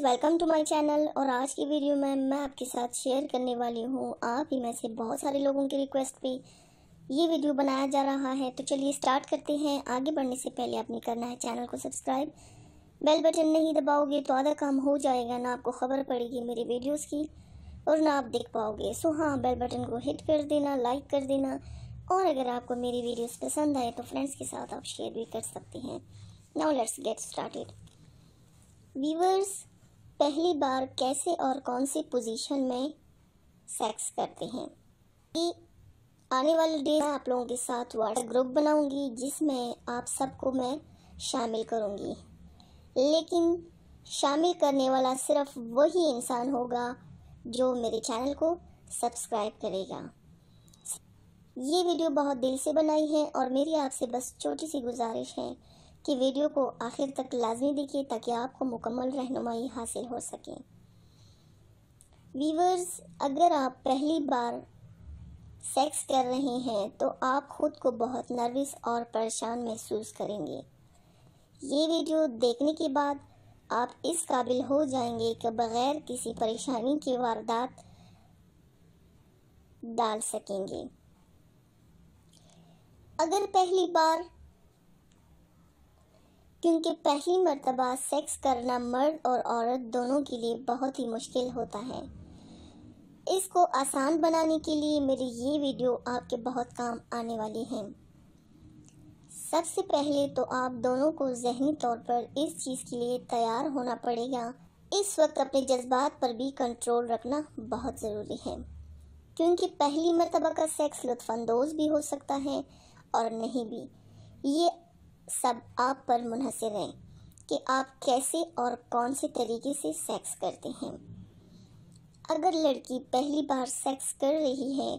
Guys welcome to my channel और आज की वीडियो में मैं आपके साथ शेयर करने वाली हूँ आप ही में से बहुत सारे लोगों की रिक्वेस्ट पे ये वीडियो बनाया जा रहा है तो चलिए स्टार्ट करते हैं आगे बढ़ने से पहले आपने करना है चैनल को सब्सक्राइब बेल बटन नहीं दबाओगे तो आधा काम हो जाएगा ना आपको खबर पड़ेगी मेरी वीडियोज़ की और ना आप देख पाओगे सो हाँ बेल बटन को हिट कर देना लाइक कर देना और अगर आपको मेरी वीडियोज़ पसंद आए तो फ्रेंड्स के साथ आप शेयर भी कर सकते हैं now let's get started viewers पहली बार कैसे और कौन सी पोजीशन में सेक्स करते हैं कि आने वाले डेज आप लोगों के साथ व्हाट्सएप ग्रुप बनाऊंगी जिसमें आप सबको मैं शामिल करूंगी लेकिन शामिल करने वाला सिर्फ वही इंसान होगा जो मेरे चैनल को सब्सक्राइब करेगा ये वीडियो बहुत दिल से बनाई है और मेरी आपसे बस छोटी सी गुजारिश है कि वीडियो को आखिर तक लाजमी देखिए ताकि आपको मुकम्मल रहनुमाई हासिल हो सके वीवर्स अगर आप पहली बार सेक्स कर रहे हैं तो आप खुद को बहुत नर्वस और परेशान महसूस करेंगे ये वीडियो देखने के बाद आप इस काबिल हो जाएंगे कि बग़ैर किसी परेशानी की वारदात डाल सकेंगे अगर पहली बार क्योंकि पहली मर्तबा सेक्स करना मर्द और औरत दोनों के लिए बहुत ही मुश्किल होता है इसको आसान बनाने के लिए मेरी ये वीडियो आपके बहुत काम आने वाली है सबसे पहले तो आप दोनों को जहनी तौर पर इस चीज़ के लिए तैयार होना पड़ेगा इस वक्त अपने जज्बात पर भी कंट्रोल रखना बहुत ज़रूरी है क्योंकि पहली मरतबा का सेक्स लुफानंदोज भी हो सकता है और नहीं भी ये सब आप पर मुनहसर है कि आप कैसे और कौन से तरीके से सेक्स करते हैं अगर लड़की पहली बार सेक्स कर रही है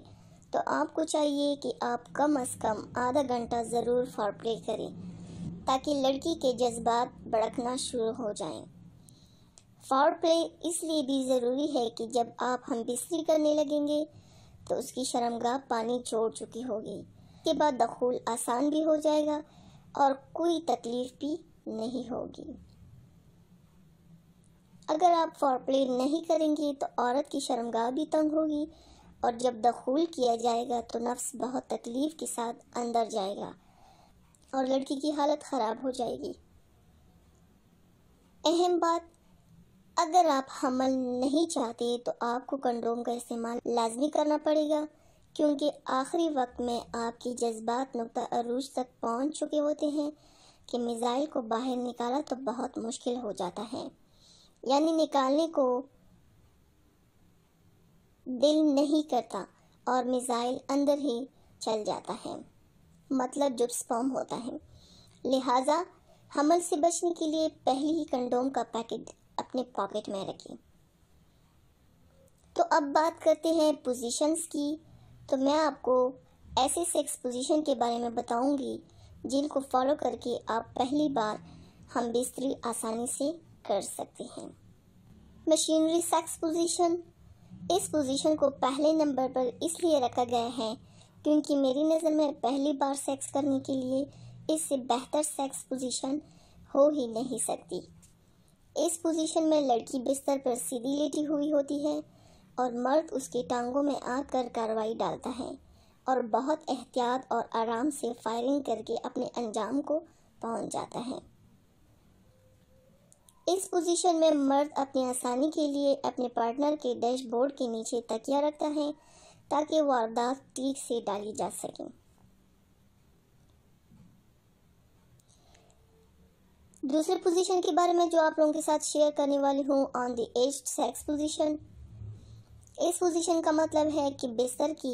तो आपको चाहिए कि आप कम अज़ कम आधा घंटा ज़रूर फॉरप्ले करें ताकि लड़की के जज्बात भड़कना शुरू हो जाएं। फॉरप्ले इसलिए भी ज़रूरी है कि जब आप हम बिस्तरी करने लगेंगे तो उसकी शर्मगाह पानी छोड़ चुकी होगी के बाद दखूल आसान भी हो जाएगा और कोई तकलीफ भी नहीं होगी अगर आप फॉरप्ले नहीं करेंगे तो औरत की शर्मगाह भी तंग होगी और जब दखूल किया जाएगा तो नफ्स बहुत तकलीफ़ के साथ अंदर जाएगा और लड़की की हालत ख़राब हो जाएगी अहम बात अगर आप हमल नहीं चाहते तो आपको कंडोम का इस्तेमाल लाजमी करना पड़ेगा क्योंकि आखिरी वक्त में आपकी जज्बात नुकता अरूज तक पहुंच चुके होते हैं कि मिज़ाइल को बाहर निकाला तो बहुत मुश्किल हो जाता है यानी निकालने को दिल नहीं करता और मिज़ाइल अंदर ही चल जाता है मतलब जुब्स फॉर्म होता है लिहाजा हमल से बचने के लिए पहले ही कंडोम का पैकेट अपने पॉकेट में रखें तो अब बात करते हैं पोजीशंस की तो मैं आपको ऐसे सेक्स पोजीशन के बारे में बताऊंगी जिनको फॉलो करके आप पहली बार हम बिस्तरी आसानी से कर सकते हैं मशीनरी सेक्स पोजीशन इस पोजीशन को पहले नंबर पर इसलिए रखा गया है क्योंकि मेरी नज़र में पहली बार सेक्स करने के लिए इससे बेहतर सेक्स पोजीशन हो ही नहीं सकती इस पोजीशन में लड़की बिस्तर पर सीधी लेटी हुई होती है और मर्द उसकी टांगों में आकर कार्रवाई डालता है और बहुत एहतियात और आराम से फायरिंग करके अपने अंजाम को पहुंच जाता है इस पोजीशन में मर्द अपनी आसानी के लिए अपने पार्टनर के डैशबोर्ड के नीचे तकिया रखता है ताकि वारदात ठीक से डाली जा सके दूसरे पोजीशन के बारे में जो आप लोगों के साथ शेयर करने वाली हूँ on the edge sex position इस पोजीशन का मतलब है कि बिस्तर की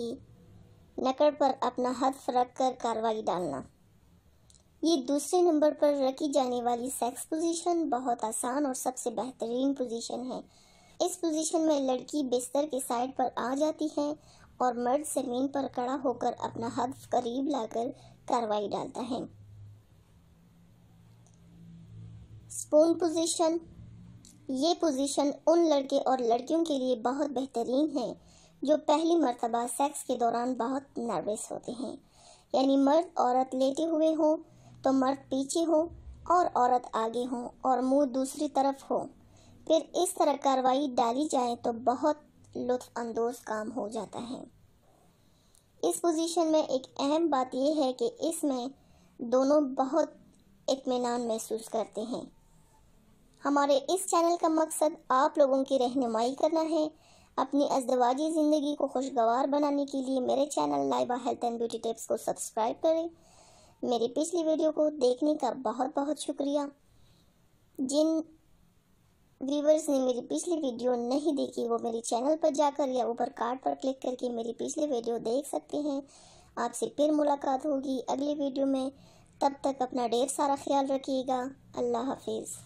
नकड़ पर अपना हथ रख कर कार्रवाई डालना ये दूसरे नंबर पर रखी जाने वाली सेक्स पोजीशन बहुत आसान और सबसे बेहतरीन पोजीशन है इस पोजीशन में लड़की बिस्तर के साइड पर आ जाती है और मर्द जमीन पर खड़ा होकर अपना हथ करीब लाकर कार्रवाई डालता है स्पून पोजीशन ये पोजीशन उन लड़के और लड़कियों के लिए बहुत बेहतरीन है जो पहली मरतबा सेक्स के दौरान बहुत नर्वस होते हैं यानी मर्द औरत लेटे हुए हो तो मर्द पीछे हो और औरत आगे हो और मुंह दूसरी तरफ हो फिर इस तरह कार्रवाई डाली जाए तो बहुत लुत्फानंदोज काम हो जाता है इस पोजीशन में एक अहम बात यह है कि इसमें दोनों बहुत इतमान महसूस करते हैं हमारे इस चैनल का मकसद आप लोगों की रहनुमाई करना है अपनी अजदवाजी ज़िंदगी को खुशगवार बनाने के लिए मेरे channel Laiba health and beauty tips को सब्सक्राइब करें मेरी पिछली वीडियो को देखने का बहुत बहुत शुक्रिया जिन व्यूवर्स ने मेरी पिछली वीडियो नहीं देखी वो मेरे चैनल पर जाकर या ऊपर कार्ड पर क्लिक करके मेरी पिछली वीडियो देख सकते हैं आपसे फिर मुलाकात होगी अगली वीडियो में तब तक अपना ढेर सारा ख्याल रखिएगा अल्लाह हाफिज़